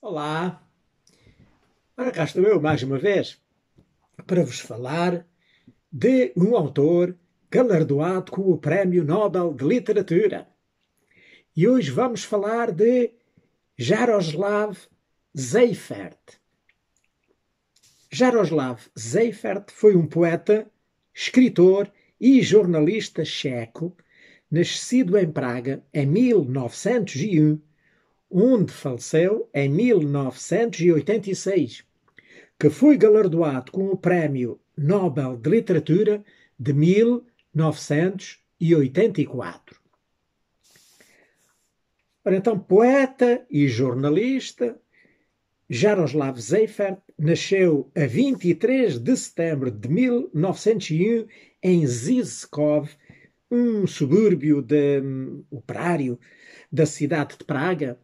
Olá! Ora, cá estou eu mais uma vez para vos falar de um autor galardoado com o Prémio Nobel de Literatura. E hoje vamos falar de Jaroslav Zeifert. Jaroslav Zeifert foi um poeta, escritor e jornalista checo, nascido em Praga em 1901 onde faleceu em 1986, que foi galardoado com o Prémio Nobel de Literatura de 1984. Ora, então, poeta e jornalista, Jaroslav Seifert nasceu a 23 de setembro de 1901 em Zizkov, um subúrbio de, um, operário da cidade de Praga,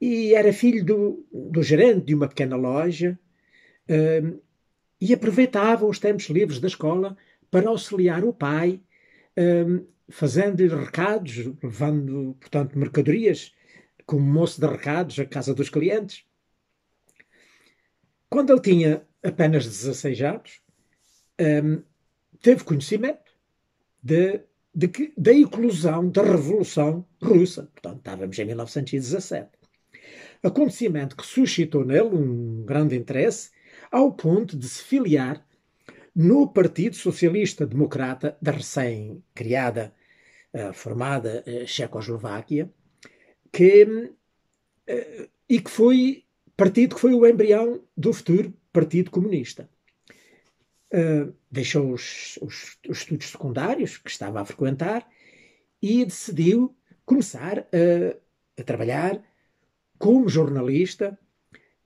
e era filho do, do gerente de uma pequena loja uh, e aproveitava os tempos livres da escola para auxiliar o pai, uh, fazendo-lhe recados, levando, portanto, mercadorias, como moço de recados à casa dos clientes. Quando ele tinha apenas 16 anos, um, teve conhecimento de, de que, da eclosão da Revolução Russa. Portanto, estávamos em 1917 acontecimento que suscitou nele um grande interesse, ao ponto de se filiar no Partido Socialista Democrata da recém-criada, eh, formada eh, Checoslováquia, que, eh, e que foi partido que foi o embrião do futuro Partido Comunista. deixou os, os, os estudos secundários que estava a frequentar e decidiu começar a, a trabalhar como jornalista,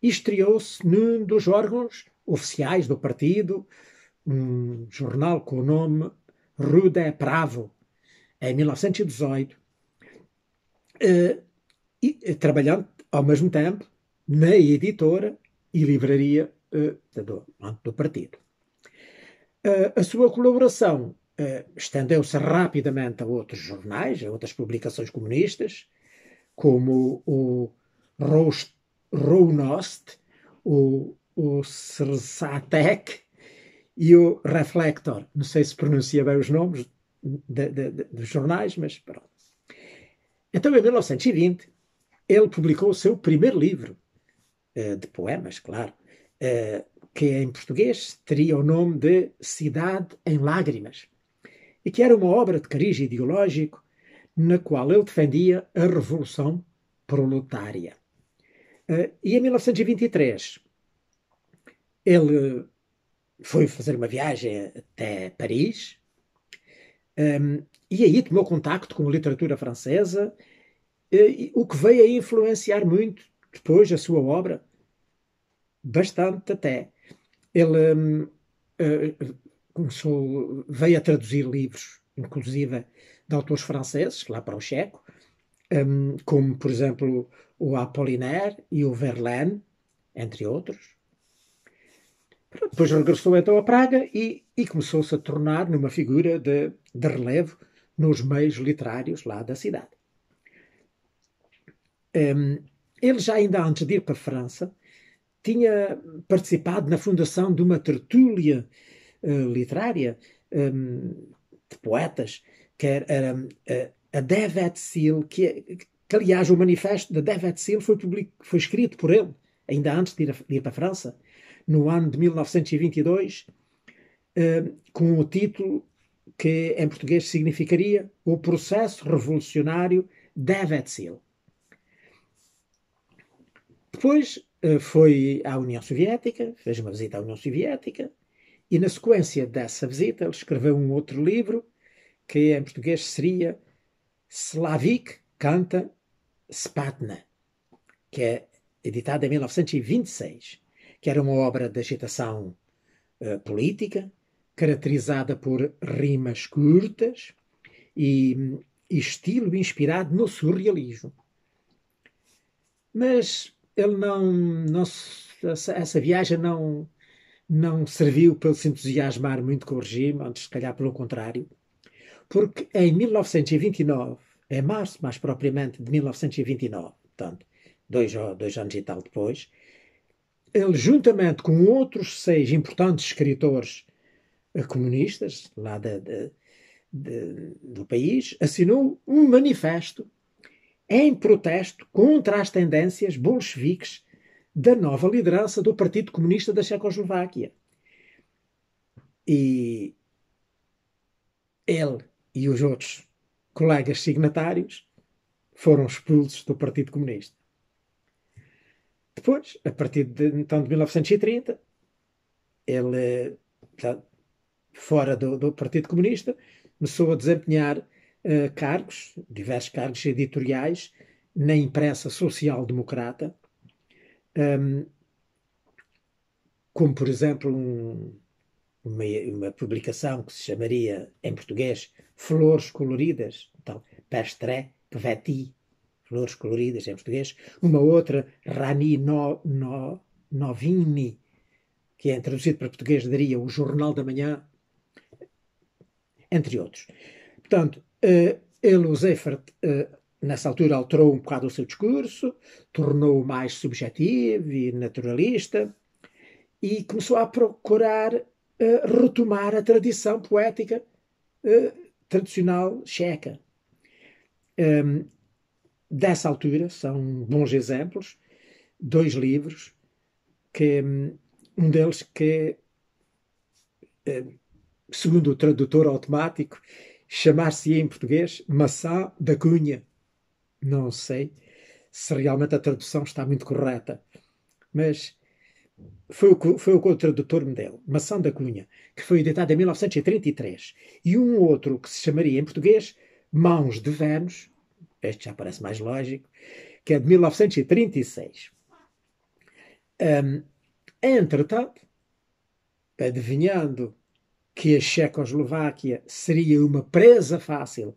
estreou-se num dos órgãos oficiais do partido, um jornal com o nome Rude Pravo, em 1918, e, eh, eh, trabalhando ao mesmo tempo na editora e livraria eh, do, do partido. a sua colaboração estendeu-se rapidamente a outros jornais, a outras publicações comunistas, como o Rounost, o, o Srsatek e o Reflector. Não sei se pronuncia bem os nomes de, de, de, dos jornais, mas pronto. Então, em 1920, ele publicou o seu primeiro livro, eh, de poemas, claro, eh, que em português teria o nome de Cidade em Lágrimas, e que era uma obra de cariz ideológico na qual ele defendia a revolução proletária. Eh, e em 1923 ele foi fazer uma viagem até Paris um, ehm, e aí tomou contacto com a literatura francesa, eh, o que veio a influenciar muito depois a sua obra, bastante até. Ele um, ehm, uh, eh, começou, veio a traduzir livros, inclusive de autores franceses, lá para o checo, um, como, por exemplo, o Apollinaire e o Verlaine, entre outros. Depois regressou então a Praga e, e começou-se a tornar numa figura de, de relevo nos meios literários lá da cidade. Um, ele já ainda antes de ir para a França tinha participado na fundação de uma tertúlia uh, literária um, de poetas, que era, hum, era uh, a Devet Seal, que, é, que aliás o manifesto da de Devet Seal foi, public foi escrito por ele, ainda antes de ir, a, de ir para a França, no ano de 1922, uh, eh, com o título que em português significaria o processo revolucionário Devet Seal. Depois eh, foi à União Soviética, fez uma visita à União Soviética, e na sequência dessa visita ele escreveu um outro livro que em português seria Slavik canta Spatna, que é editada em 1926, que era uma obra de agitação uh, política, caracterizada por rimas curtas e, e estilo inspirado no surrealismo. Mas ele não, não essa, viagem não não serviu para ele se entusiasmar muito com o regime, antes se calhar pelo contrário. Porque em 1929, em março mais propriamente de 1929, portanto, dois, dois anos e tal depois, ele, juntamente com outros seis importantes escritores eh, comunistas lá de, de, de, do país, assinou um manifesto em protesto contra as tendências bolcheviques da nova liderança do Partido Comunista da Checoslováquia. E ele e os outros colegas signatários foram expulsos do Partido Comunista. Depois, a partir de, então, de 1930, ele, fora do, do Partido Comunista, começou a desempenhar uh, cargos, diversos cargos editoriais, na imprensa social-democrata, um, ehm, como, por exemplo, um, uma, uma, publicação que se chamaria, em português, flores coloridas, então, pastré, kveti, flores coloridas em português, uma outra, rani no, no, novini, que é traduzido para português daria o Jornal da Manhã, entre outros. Portanto, eh, ele, Zeffert, eh, nessa altura alterou um bocado o seu discurso, tornou-o mais subjetivo e naturalista e começou a procurar eh, retomar a tradição poética tradicional checa. Um, dessa altura, são bons exemplos, dois livros, que hum, um deles que, hum, segundo o tradutor automático, chamar-se em português Maçã da Cunha. Não sei se realmente a tradução está muito correta, mas foi o, foi o tradutor dele, Maçã da Cunha, que foi editado em 1933, e um outro que se chamaria em português Mãos de Vênus, este já parece mais lógico, que é de 1936. Um, entretanto, adivinhando que a Checoslováquia seria uma presa fácil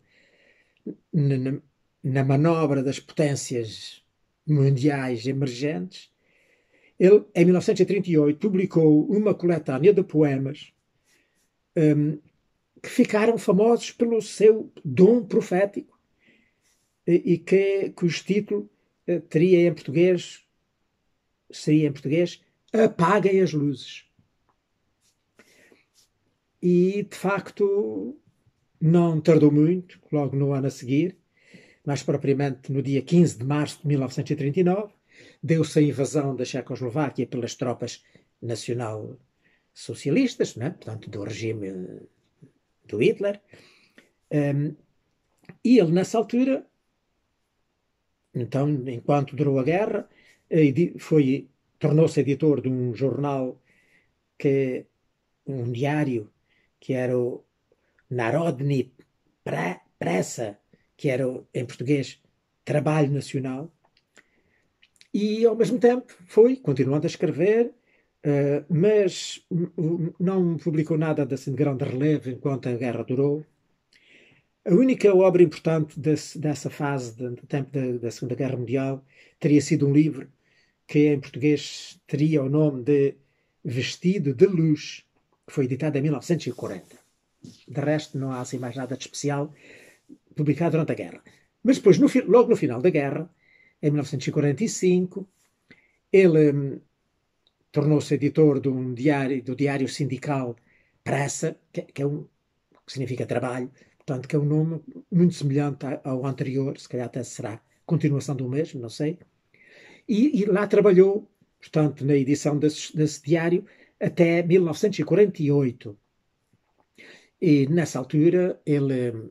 na, na manobra das potências mundiais emergentes, ele, em 1938, publicou uma coletânea de poemas um, que ficaram famosos pelo seu dom profético e que, cujo título eh, teria em português, seria em português, Apaguem as Luzes. E, de facto, não tardou muito, logo no ano a seguir, mais propriamente no dia 15 de março de 1939, Deu-se a invasão da Checoslováquia pelas tropas nacional-socialistas, né? portanto, do regime eh, do Hitler. Um, ehm, e ele, nessa altura, então, enquanto durou a guerra, foi tornou-se editor de um jornal que um diário que era o Narodny Pressa, que era em português Trabalho Nacional, e ao mesmo tempo foi continuando a escrever, uh, mas não publicou nada assim, de grande relevo enquanto a guerra durou. A única obra importante desse, dessa fase, do de, tempo da, da, Segunda Guerra Mundial, teria sido um livro que em português teria o nome de Vestido de Luz, que foi editado em 1940. De resto, não há assim mais nada de especial publicado durante a guerra. Mas depois, no, logo no final da guerra, em 1945. Ele hum, tornou-se editor de um diário, do diário sindical Pressa, que, que é um, que significa trabalho, portanto, que é um nome muito semelhante ao anterior, se calhar até será continuação do mesmo, não sei. E, e lá trabalhou, portanto, na edição desse, desse, diário até 1948. E nessa altura ele hum,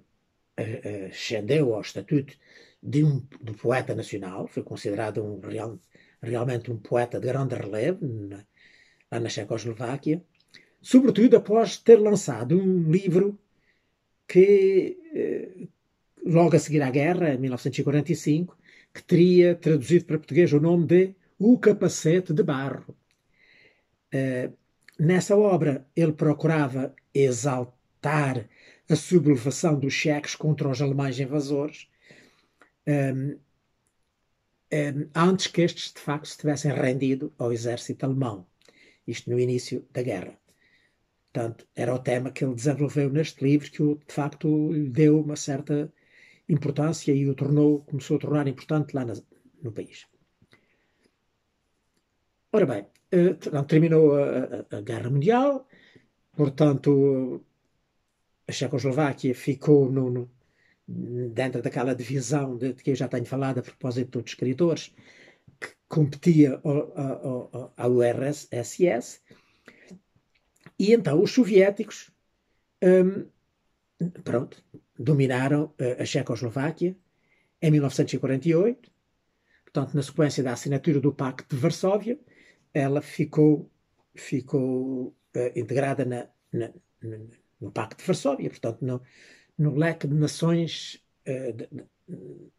eh, eh, ascendeu ao estatuto de um, de um poeta nacional, foi considerado um real, realmente um poeta de grande relevo na, lá na Checoslováquia, sobretudo após ter lançado um livro que, eh, logo a seguir à guerra, em 1945, que teria traduzido para português o nome de O Capacete de Barro. Eh, nessa obra, ele procurava exaltar a sublevação dos cheques contra os alemães invasores, um, um, antes que estes de facto se tivessem rendido ao exército alemão, isto no início da guerra. Portanto, era o tema que ele desenvolveu neste livro que de facto deu uma certa importância e o tornou, começou a tornar importante lá na, no país. Ora bem, eh, terminou a, a, a Guerra Mundial, portanto, a Checoslováquia ficou no, no, dentro daquela divisão de, de que eu já tenho falado a propósito dos escritores, que competia ao, ao, ao URSS. E então os soviéticos, um, pronto, dominaram eh, a Checoslováquia em 1948. Portanto, na sequência da assinatura do Pacto de Varsóvia, ela ficou, ficou uh, integrada na, na, no Pacto de Varsóvia. Portanto, não, no leque de nações eh,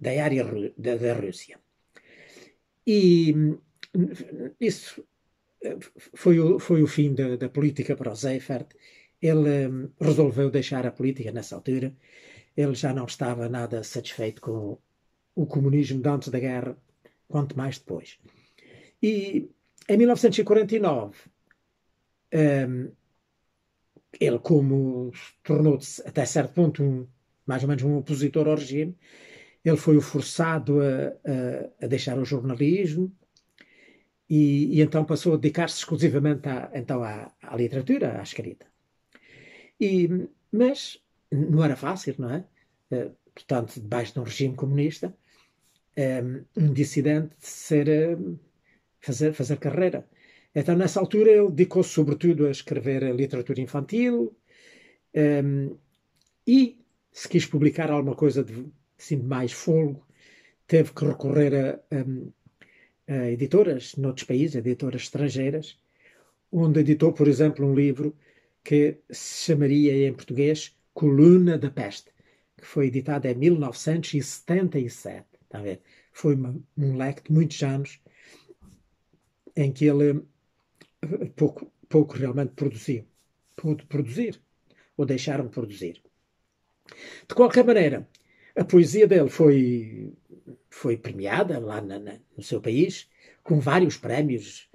da área da, Rússia. E hum, isso eh, foi o, foi o fim da, da política para o Seifert. Ele hum, resolveu deixar a política nessa altura. Ele já não estava nada satisfeito com o comunismo de antes da guerra, quanto mais depois. E em 1949, um, ele como tornou-se até certo ponto um, mais ou menos um opositor ao regime, ele foi o forçado a, a, a deixar o jornalismo e, e então passou a dedicar-se exclusivamente à, então à, à, literatura, à escrita. E, mas não era fácil, não é? Eh, portanto, debaixo de um regime comunista, eh, um dissidente ser, eh, fazer, fazer carreira. Então, nessa altura, ele dedicou-se sobretudo a escrever a literatura infantil um, ehm, e, se quis publicar alguma coisa de, assim, de mais folgo, teve que recorrer a, a, ehm, a editoras noutros países, editoras estrangeiras, onde editou, por exemplo, um livro que se chamaria em português Coluna da Peste, que foi editado em 1977. Está a ver? Foi uma, um leque de muitos anos em que ele pouco, pouco realmente produziu, pôde produzir, ou deixaram de produzir. De qualquer maneira, a poesia dele foi, foi premiada lá na, na, no seu país, com vários prémios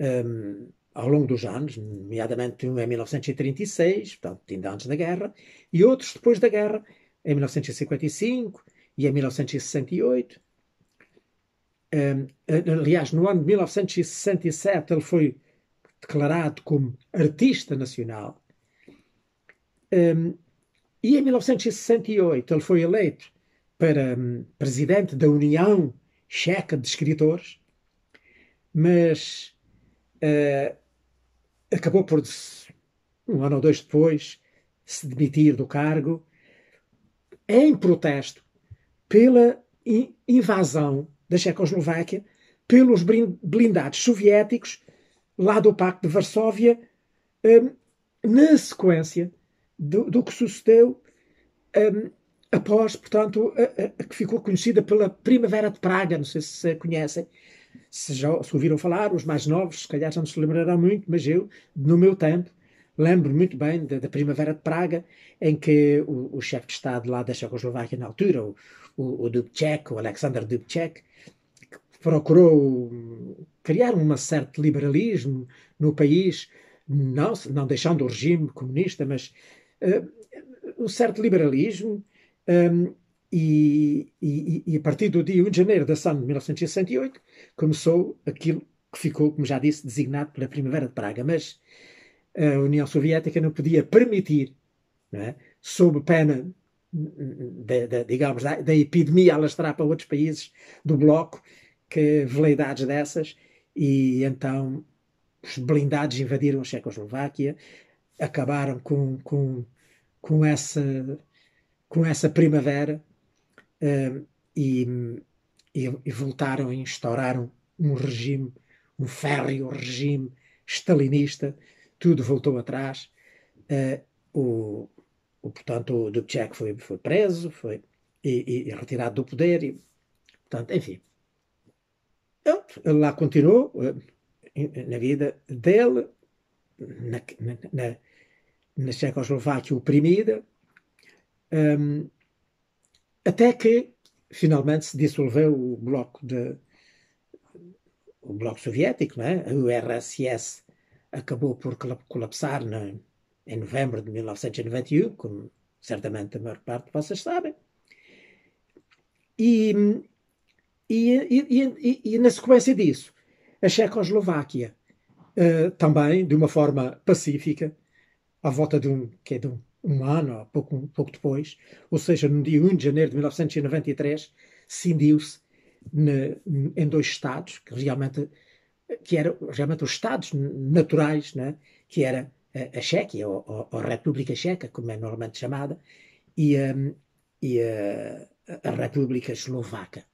um, ao longo dos anos, nomeadamente um em 1936, portanto, ainda antes da guerra, e outros depois da guerra, em 1955 e em 1968. Um, aliás, no ano de 1967 ele foi declarado como artista nacional. Hum, e em 1968 ele foi eleito para hum, presidente da União Checa de Escritores, mas uh, acabou por, um ano ou dois depois, se demitir do cargo em protesto pela invasão da Checoslováquia pelos blindados soviéticos lá do Pacto de Varsóvia, hum, na sequência do, do que sucedeu hum, após, portanto, a, a, que ficou conhecida pela Primavera de Praga, não sei se conhecem, se já se ouviram falar, os mais novos, se calhar já não se lembrarão muito, mas eu, no meu tempo, lembro muito bem da, da Primavera de Praga, em que o, o chefe de Estado lá da Checoslováquia na altura, o, o, o Dubček, o Alexander Dubček, procurou eh, criar um certo liberalismo no país, não, não deixando o regime comunista, mas uh, um certo liberalismo. Um, ehm, e, e, e, a partir do dia 1 de janeiro da de 1968 começou aquilo que ficou, como já disse, designado pela Primavera de Praga. Mas a União Soviética não podia permitir, não é, sob pena eh, de, de, digamos, da, da epidemia alastrar para outros países do bloco, que veleidades dessas, e então os blindados invadiram a Checoslováquia, acabaram com, com, com, essa, com essa primavera uh, e, e, voltaram e instauraram um regime, um férreo regime stalinista, tudo voltou atrás. Uh, o, o, portanto, o Dubček foi, foi preso foi, e, e, e retirado do poder. E, portanto, enfim, ele, então, ele lá continuou eh, na vida dele, na, na, na Checoslováquia oprimida, um, ehm, até que finalmente se dissolveu o bloco de o bloco soviético, não é? A URSS acabou por colapsar na, em novembro de 1991, como certamente a maior parte de vocês sabem. E e, e, e, e na sequência disso, a Checoslováquia, uh, também de uma forma pacífica, à volta de um, que é de um, um ano, ou pouco, um, pouco depois, ou seja, no dia 1 de janeiro de 1993, cindiu-se em dois estados, que realmente que eram realmente os estados naturais, né? que era a, a Chequia, ou, ou, ou, a República Checa, como é normalmente chamada, e, um, eh, e a, eh, a República Eslovaca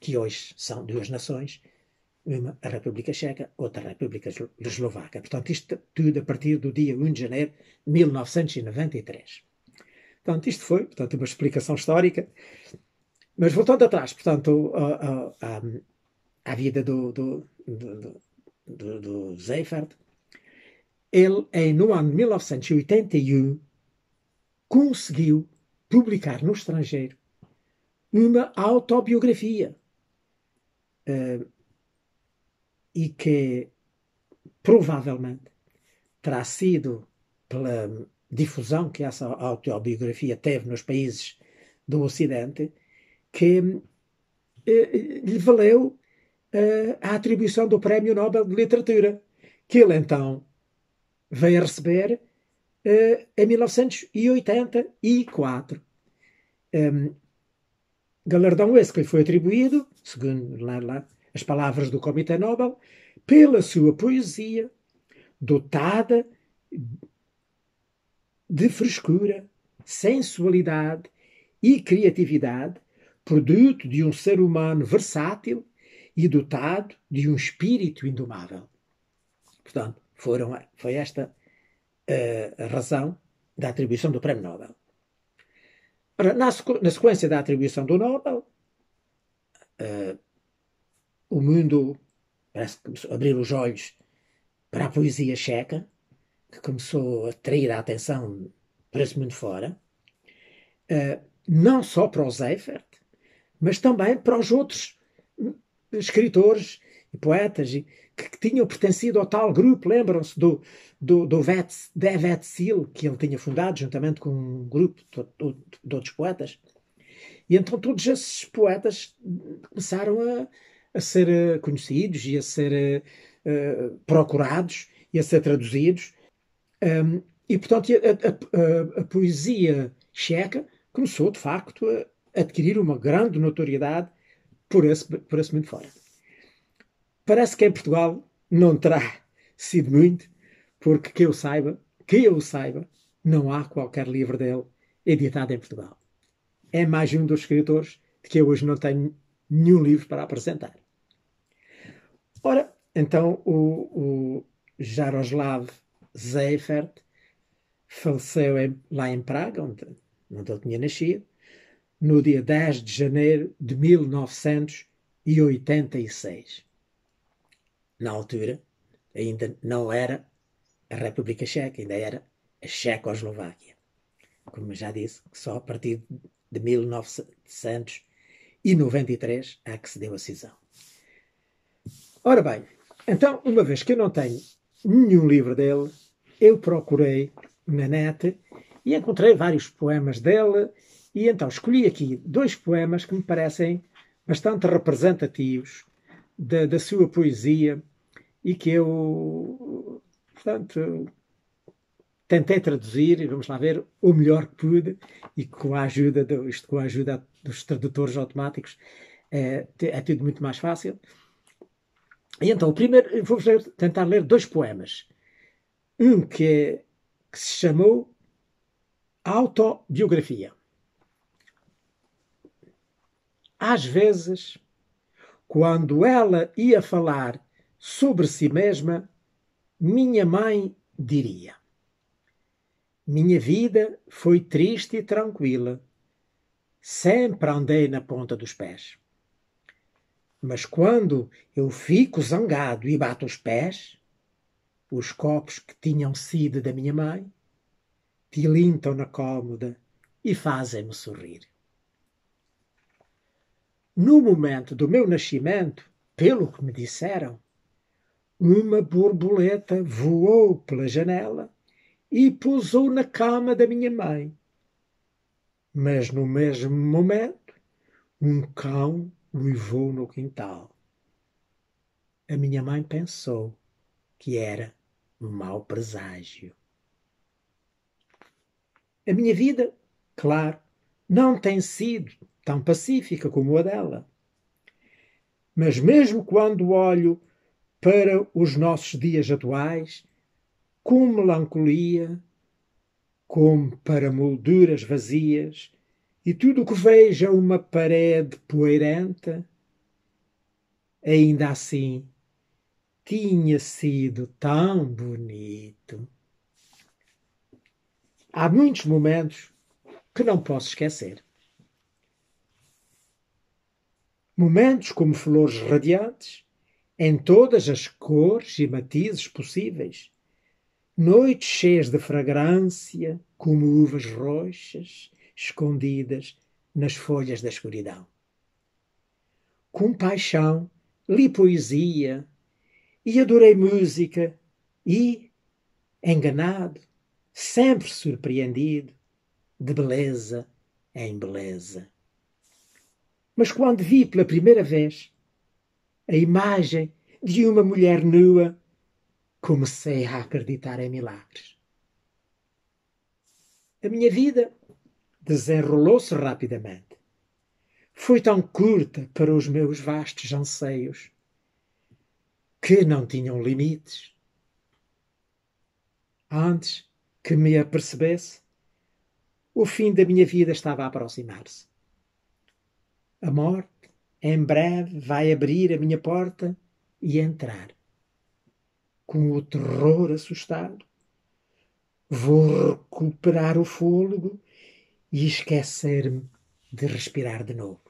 que hoje são duas nações, uma a República Checa, outra a República Eslovaca. Portanto, isto tudo a partir do dia 1 de janeiro de 1993. Portanto, isto foi portanto, uma explicação histórica. Mas voltando atrás, portanto, a, vida do, do, do, do, do Seifert, ele, em, no ano de 1981, conseguiu publicar no estrangeiro uma autobiografia uh, e que provavelmente terá sido pela difusão que essa autobiografia teve nos países do Ocidente, que uh, lhe valeu uh, a atribuição do Prémio Nobel de Literatura, que ele então veio a receber em 1984. Um, galardão esse que lhe foi atribuído, segundo lá, lá, as palavras do Comitê Nobel, pela sua poesia dotada de frescura, sensualidade e criatividade, produto de um ser humano versátil e dotado de um espírito indomável. Portanto, foram, foi esta eh, a razão da atribuição do Prémio Nobel. Ora, na, sequência da atribuição do Nobel, uh, o mundo parece que começou a abrir os olhos para a poesia checa, que começou a atrair a atenção para esse mundo fora, uh, não só para o Seifert, mas também para os outros hum, escritores e poetas e, que tinham pertencido ao tal grupo, lembram-se do, do, do Vets, de Vetsil, que ele tinha fundado juntamente com um grupo de, de outros poetas. E então todos esses poetas começaram a, a ser eh, conhecidos e a ser uh, procurados e a ser traduzidos. Um, e, portanto, a, a, a, poesia checa começou, de facto, a adquirir uma grande notoriedade por esse, por esse mundo fora. Parece que em Portugal não terá sido muito, porque que eu saiba, que eu saiba, não há qualquer livro dele editado em Portugal. É mais um dos escritores de que eu hoje não tenho nenhum livro para apresentar. Ora, então o, o Jaroslav Zeifert faleceu em, lá em Praga, onde, não tinha nascido, no dia 10 de janeiro de 1986 na altura, ainda não era a República Checa, ainda era a Checoslováquia. Como já disse, só a partir de 1993 é que se deu a cisão. Ora bem, então, uma vez que eu não tenho nenhum livro dele, eu procurei na net e encontrei vários poemas dele, e então escolhi aqui dois poemas que me parecem bastante representativos da, da sua poesia e que eu, portanto, tentei traduzir, vamos lá ver, o melhor que pude e com a ajuda, do, isto com a ajuda dos tradutores automáticos, é, é tudo muito mais fácil. E então, primeiro, vou ler, tentar ler dois poemas. Um que, é, que se chamou Autobiografia. Às vezes quando ela ia falar sobre si mesma, minha mãe diria: Minha vida foi triste e tranquila. Sempre andei na ponta dos pés. Mas quando eu fico zangado e bato os pés, os copos que tinham sido da minha mãe tilintam na cômoda e fazem-me sorrir no momento do meu nascimento, pelo que me disseram, uma borboleta voou pela janela e pousou na cama da minha mãe. Mas no mesmo momento, um cão uivou no quintal. A minha mãe pensou que era um mau presságio. A minha vida, claro, não tem sido tão pacífica como a dela. Mas mesmo quando olho para os nossos dias atuais, com melancolia, como para molduras vazias, e tudo o que vejo é uma parede poeirenta, ainda assim tinha sido tão bonito. Há muitos momentos que não posso esquecer. Momentos como flores radiantes, em todas as cores e matizes possíveis. Noites cheias de fragrância, como uvas roxas, escondidas nas folhas da escuridão. Com paixão, li poesia e adorei música e, enganado, sempre surpreendido, de beleza em beleza. Mas quando vi pela primeira vez a imagem de uma mulher nua, comecei a acreditar em milagres. A minha vida desenrolou-se rapidamente. Foi tão curta para os meus vastos anseios que não tinham limites. Antes que me apercebesse, o fim da minha vida estava a aproximar-se. A morte, em breve, vai abrir a minha porta e entrar. Com o terror assustado, vou recuperar o fôlego e esquecer-me de respirar de novo.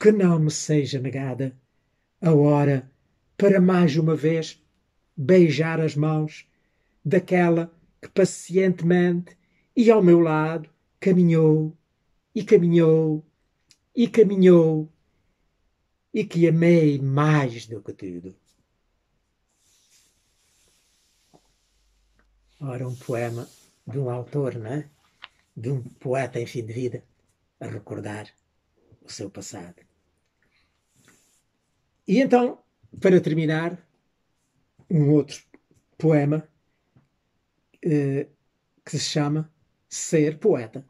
Que não me seja negada a hora para mais uma vez beijar as mãos daquela que pacientemente e ao meu lado caminhou e caminhou, e caminhou, e que amei mais do que tudo. Ora, um poema de um autor, não é? De um poeta em fim de vida, a recordar o seu passado. E então, para terminar, um outro poema eh, que se chama Ser Poeta.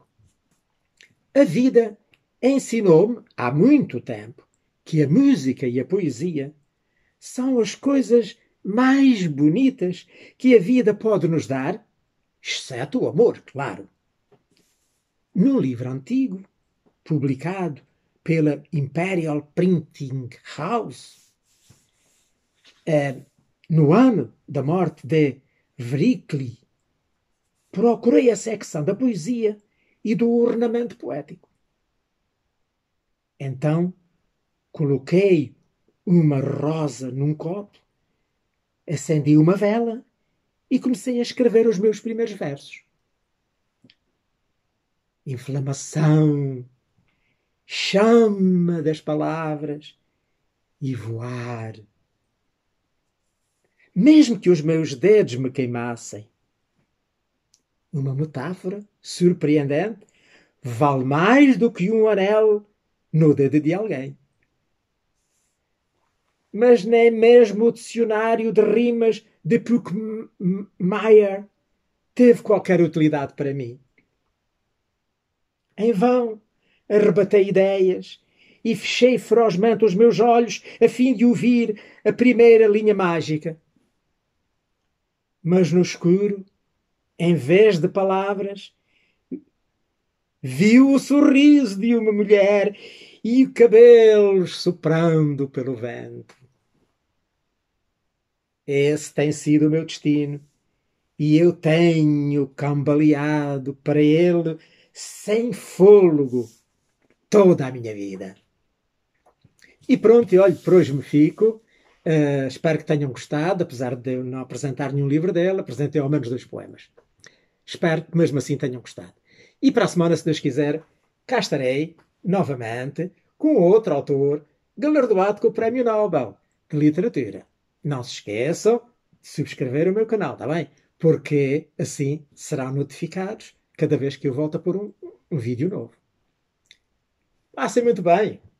A vida ensinou-me há muito tempo que a música e a poesia são as coisas mais bonitas que a vida pode nos dar, exceto o amor, claro. Num livro antigo, publicado pela Imperial Printing House, eh, no ano da morte de Vericli, procurei a secção da poesia e do ornamento poético. Então, coloquei uma rosa num copo, acendi uma vela e comecei a escrever os meus primeiros versos. Inflamação, chama das palavras e voar. Mesmo que os meus dedos me queimassem, numa metáfora surpreendente, vale mais do que um anel no dedo de alguém. Mas nem mesmo o dicionário de rimas de Puckmeyer teve qualquer utilidade para mim. Em vão, arrebatei ideias e fechei ferozmente os meus olhos a fim de ouvir a primeira linha mágica. Mas no escuro, em vez de palavras, viu o sorriso de uma mulher e o cabelo soprando pelo vento. Esse tem sido o meu destino e eu tenho cambaleado para ele sem fôlego toda a minha vida. E pronto, e olho por hoje me fico. Uh, espero que tenham gostado, apesar de eu não apresentar nenhum livro dela, apresentei ao menos dois poemas. Espero que mesmo assim tenham gostado. E para a semana, se Deus quiser, cá estarei novamente com outro autor galardoado com o Prémio Nobel de Literatura. Não se esqueçam de subscrever o meu canal, está bem? Porque assim serão notificados cada vez que eu volto a pôr um, um vídeo novo. Passem muito bem!